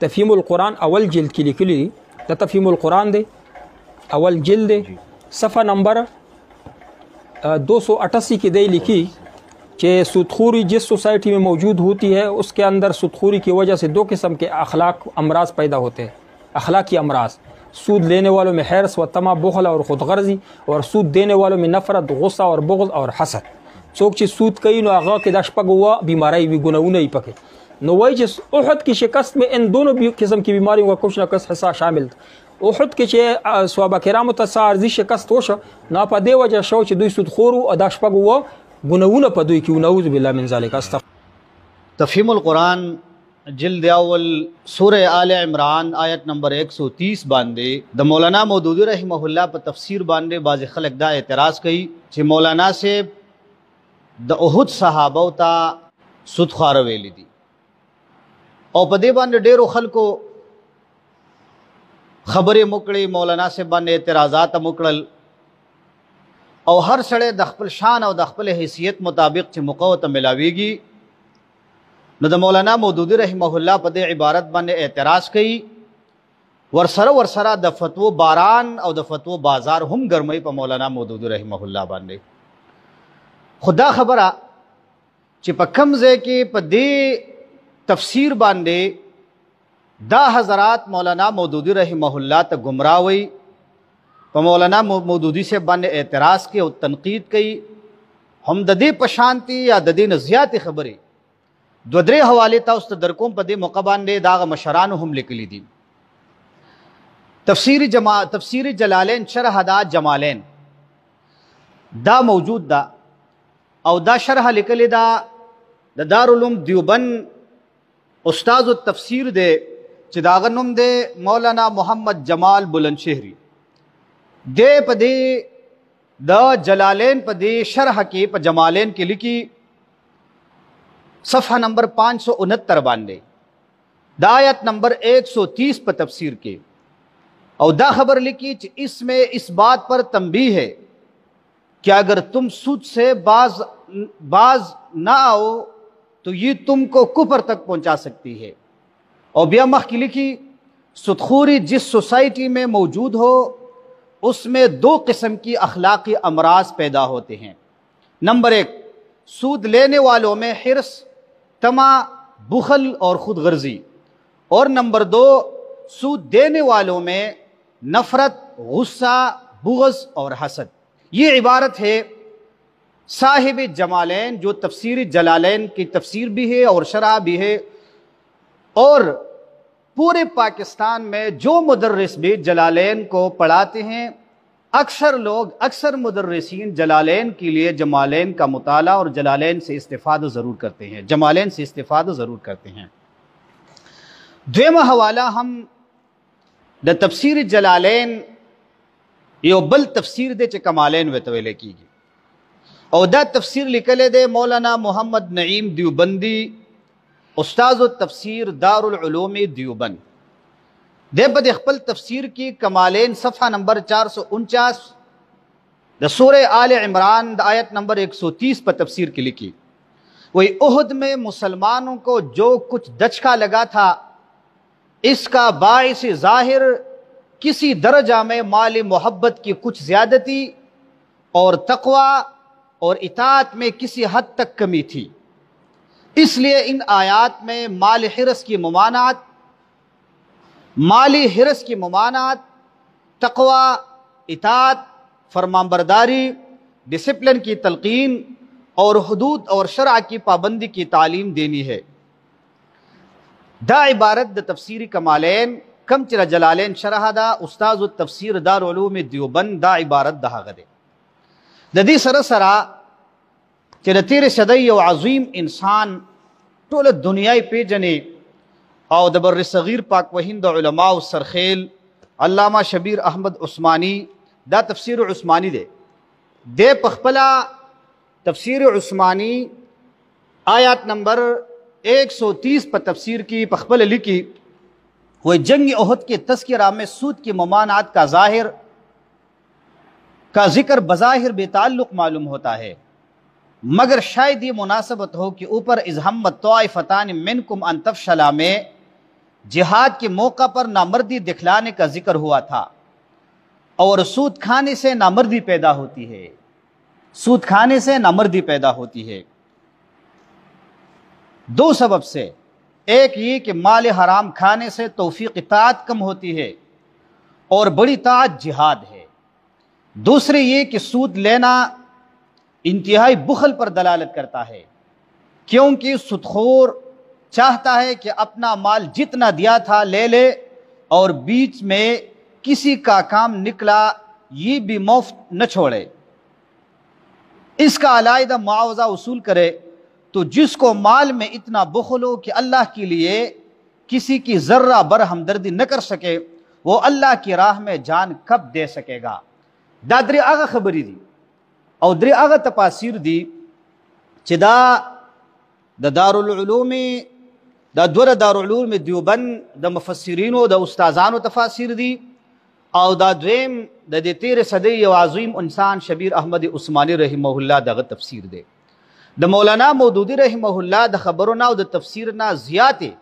تفهیم القرآن اول جلد کې لیکلی دی د تفهیم القرآن دی اول جلد دی صفه نمبر 288 کې دی لیکي कि सुदखोरी जिस सोसाइटी में मौजूद होती है उसके अंदर सुदखोरी की वजह से दो किस्म के अखलाक अमराज पैदा होते हैं अखलाकी अमराज सूद लेने वालों में हैरस व तमा बखल और ख़ुद गर्जी और सूद देने वालों में नफरत गुस्सा और बगल और हसद चौक चीज सूद कई नागा के दश पग हुआ बीमारी भी गुनाऊ नहीं पके نو وای چې احد کې شکست مې ان دونو قسم کی بیماریوں کا کچھ نہ کچھ حصہ شامل احد کې چې صحابه کرامو ته سارزي شکست وشو نا په دی وجه شو چې دوی سود خورو او د شپګو وو ګناونه په دوی کې نعوذ بالله من ذلک استغفر تفهیم القرآن جلد اول سورہ آل عمران آیت نمبر 130 باندې د مولانا مودودی رحمه الله په تفسیر باندې بعض خلک دا اعتراض کوي چې مولانا صاحب د احد صحابه او تا سود خار ویل دي او په دې باندې ډیرو خلکو خبرې مکړې مولانا صاحب باندې اعتراضات مکړل او هر سړی د خپل شان او د خپل حیثیت مطابق چې مقوته ملاويږي نو د مولانا مودودی رحمه الله په دې عبارت باندې اعتراض کړي ورسره ورسره د فتوو باران او د فتوو بازار هم ګرمي په مولانا مودودی رحمه الله باندې خدا خبره چې په کم ځای کې په دې تفسیر باندې دا حضرات مولانا مودودی رحمه الله ته گمراوي په مولانا مودودی سے باندې اعتراض کې او تنقید کړي هم د دې پشانتی یا د دې نزیات خبره دو درې حواله تاسو ته درکوم په دې موقع باندې دا مشران هم لیکلي دي تفسیر جما تفسیر جلالین شرح دا جمالین دا موجود دا او دا شرح لیکلی دا د دا دارالعلوم دیوبند उस्ताद तफसीर दे चिदागनुम दे मौलाना मोहम्मद जमाल बुलंदशहरी दे पदे द जलालेन पदे शरह के प जमालेन के लिखी सफ़ा नंबर पाँच सौ उनहत्तर बानवे दायत नंबर एक सौ तीस पर तफसीर के और दा खबर लिखी इसमें इस बात पर तंबी है कि अगर तुम सूद से बाज बाज ना आओ तो ये तुमको कुपर तक पहुंचा सकती है और ब्यामख की लिखी सुतखूरी जिस सोसाइटी में मौजूद हो उसमें दो किस्म की अखलाकी अमराज पैदा होते हैं नंबर एक सूद लेने वालों में हिरस तमा बुखल और खुद गर्जी और नंबर दो सूद देने वालों में नफ़रत गुस्सा बुगज़ और हसद ये इबारत है साहिब जमालैन जो तफसीर जलालैन की तफसीर भी है और शरा भी है और पूरे पाकिस्तान में जो मदरस भी जलालैन को पढ़ाते हैं अक्सर लोग अक्सर मदरसिन जलालैन के लिए जमालैन का मताल और जलालैन से इस्तेफाद ज़रूर करते हैं जमालैन से इस्तफाद ज़रूर करते हैं द्वेम हवाला हम द तफसीर जलालैन यो बल तफसीर दे चे कमालैन वे तवेले की गई अहदा तफसर लिखले दे मौलाना मोहम्मद नईम दियोबंदी उस्ताद तफसर दारूम दियोबंद बद अखबल तफसर की कमालेन सफ़ा नंबर चार सौ उनचास रसूर आल इमरान द आयत नंबर एक सौ तीस पर तफसर की लिखी वही उहद में मुसलमानों को जो कुछ दचका लगा था इसका बायस ज़ाहिर किसी दर्जा में माल मोहब्बत की कुछ ज़्यादती और तकवा और इतात में किसी हद तक कमी थी इसलिए इन आयात में माल हिरस की ममानात माली हिरस की ममानात तकवा इतात फरमाबरदारी डिसप्लिन की तलकिन और हदूद और शरा की पाबंदी की तालीम देनी है दा इबारत द तफसीर कमालैन कम चरा जलालैन शराहदा उस्ताद तफसर दारूम दियोबंद दा इबारत दहागदे ददी सरसरा چې د تیر صدۍ یو عظیم انسان ټول دنیای پیژنې او د بر صغیر پاک وهند علما او سرخیل علامه شبیر احمد عثماني دا تفسیر عثماني دی د پخپلا تفسیر عثماني آیات نمبر 130 پر تفسیر کی پخپل لکھی ہوئے جنگ عہد کے تذکرہ میں سود کی ممانعت کا ظاہر کا ذکر بظاہر بے تعلق معلوم ہوتا ہے मगर शायद ये मुनासिबत हो कि ऊपर इजहम तोफ़तान मिनकुम अंतफशला में जिहाद के मौका पर नामर्दी दिखलाने का जिक्र हुआ था और सूद खाने से नामर्दी पैदा होती है सूद खाने से नामर्दी पैदा होती है दो सबब से एक ये कि माल हराम खाने से तोफ़ी तात कम होती है और बड़ी तात जिहाद है दूसरी ये कि सूद लेना इंतहाई बुखल पर दलालत करता है क्योंकि सुतखोर चाहता है कि अपना माल जितना दिया था ले ले और बीच में किसी का काम निकला ये भी मुफ्त न छोड़े इसका अलायदा मुआवजा वसूल करे तो जिसको माल में इतना बुखल हो कि अल्लाह के लिए किसी की ज़र्रा बर हमदर्दी न कर सके वो अल्लाह की राह में जान कब दे सकेगा दादरी आगा खबरी दी او درې هغه تفاسیر دي چې دا د دارالعلوم دا دوره دارالعلوم دیوبند د مفسرینو د استادانو تفاسیر دي او دا دویم د دې تیر صدې یو عظیم انسان شبیر احمد عثماني رحمه الله دغه تفسیر دی د مولانا مودودی رحمه الله د خبرونو او د تفسیر نه زیاتې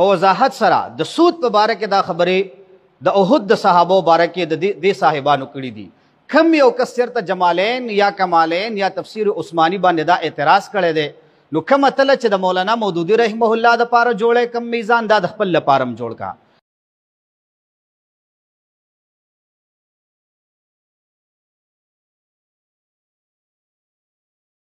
په وضاحت سره د سود په باره کې دا خبره د اوحد د صحابه باره کې د دې صاحبانو کړې دي کم یو کس چرته جمالین یا کمالین یا تفسیر عثماني باندې دا اعتراض کړی دی نو کوم تل چې د مولانا مودودی رحمه الله د پاره جوړه کم میزان د خپل لپاره جوړ کا